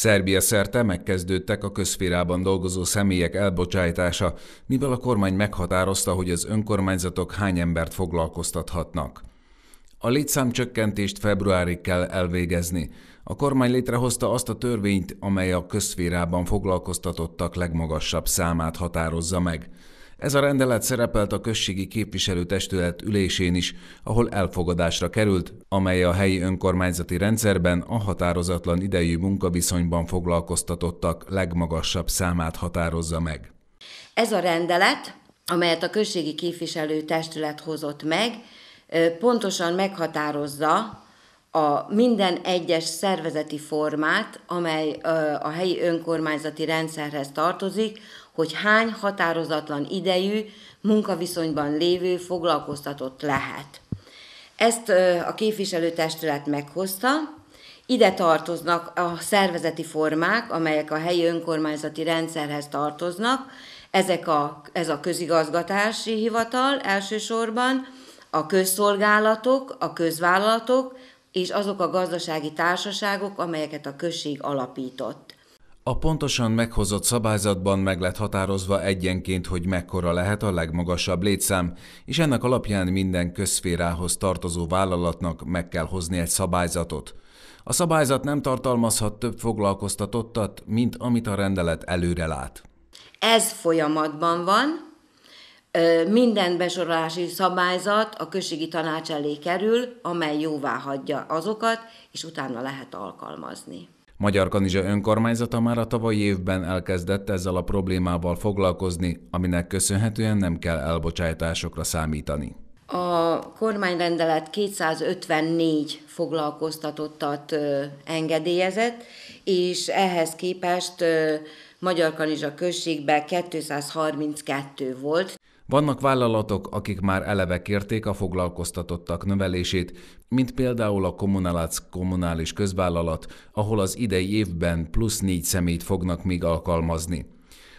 Szerbia szerte megkezdődtek a közférában dolgozó személyek elbocsájtása, mivel a kormány meghatározta, hogy az önkormányzatok hány embert foglalkoztathatnak. A létszámcsökkentést februárig kell elvégezni. A kormány létrehozta azt a törvényt, amely a közférában foglalkoztatottak legmagasabb számát határozza meg. Ez a rendelet szerepelt a községi képviselőtestület ülésén is, ahol elfogadásra került, amely a helyi önkormányzati rendszerben a határozatlan idejű munkaviszonyban foglalkoztatottak legmagasabb számát határozza meg. Ez a rendelet, amelyet a községi képviselőtestület hozott meg, pontosan meghatározza, a minden egyes szervezeti formát, amely a helyi önkormányzati rendszerhez tartozik, hogy hány határozatlan idejű munkaviszonyban lévő foglalkoztatott lehet. Ezt a képviselőtestület meghozta, ide tartoznak a szervezeti formák, amelyek a helyi önkormányzati rendszerhez tartoznak, ezek a, ez a közigazgatási hivatal elsősorban, a közszolgálatok, a közvállalatok és azok a gazdasági társaságok, amelyeket a község alapított. A pontosan meghozott szabályzatban meg lett határozva egyenként, hogy mekkora lehet a legmagasabb létszám, és ennek alapján minden közszférához tartozó vállalatnak meg kell hozni egy szabályzatot. A szabályzat nem tartalmazhat több foglalkoztatottat, mint amit a rendelet előre lát. Ez folyamatban van, minden besorolási szabályzat a községi tanács elé kerül, amely jóvá hagyja azokat, és utána lehet alkalmazni. Magyar Kanizsa önkormányzata már a tavalyi évben elkezdett ezzel a problémával foglalkozni, aminek köszönhetően nem kell elbocsátásokra számítani. A kormányrendelet 254 foglalkoztatottat engedélyezett, és ehhez képest Magyar Kanizsa községben 232 volt. Vannak vállalatok, akik már eleve kérték a foglalkoztatottak növelését, mint például a Kommunalac kommunális közvállalat, ahol az idei évben plusz négy szemét fognak még alkalmazni.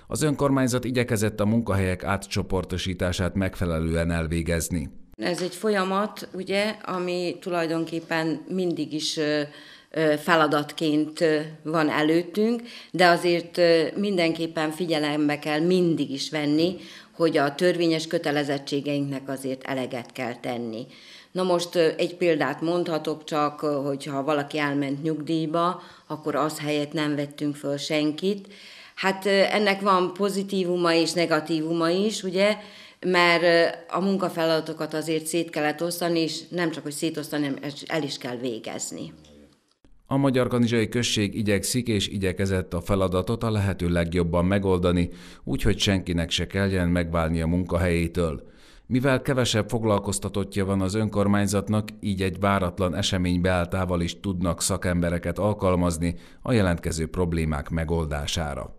Az önkormányzat igyekezett a munkahelyek átcsoportosítását megfelelően elvégezni. Ez egy folyamat, ugye, ami tulajdonképpen mindig is feladatként van előttünk, de azért mindenképpen figyelembe kell mindig is venni, hogy a törvényes kötelezettségeinknek azért eleget kell tenni. Na most egy példát mondhatok csak, hogyha valaki elment nyugdíjba, akkor az helyett nem vettünk föl senkit. Hát ennek van pozitívuma és negatívuma is, ugye, mert a munkafeladatokat azért szét kellett osztani, és nem csak, hogy szétosztani, hanem el is kell végezni. A Magyar Kanizsai Község igyekszik és igyekezett a feladatot a lehető legjobban megoldani, úgyhogy senkinek se kelljen megválni a munkahelyétől. Mivel kevesebb foglalkoztatottja van az önkormányzatnak, így egy váratlan esemény beáltával is tudnak szakembereket alkalmazni a jelentkező problémák megoldására.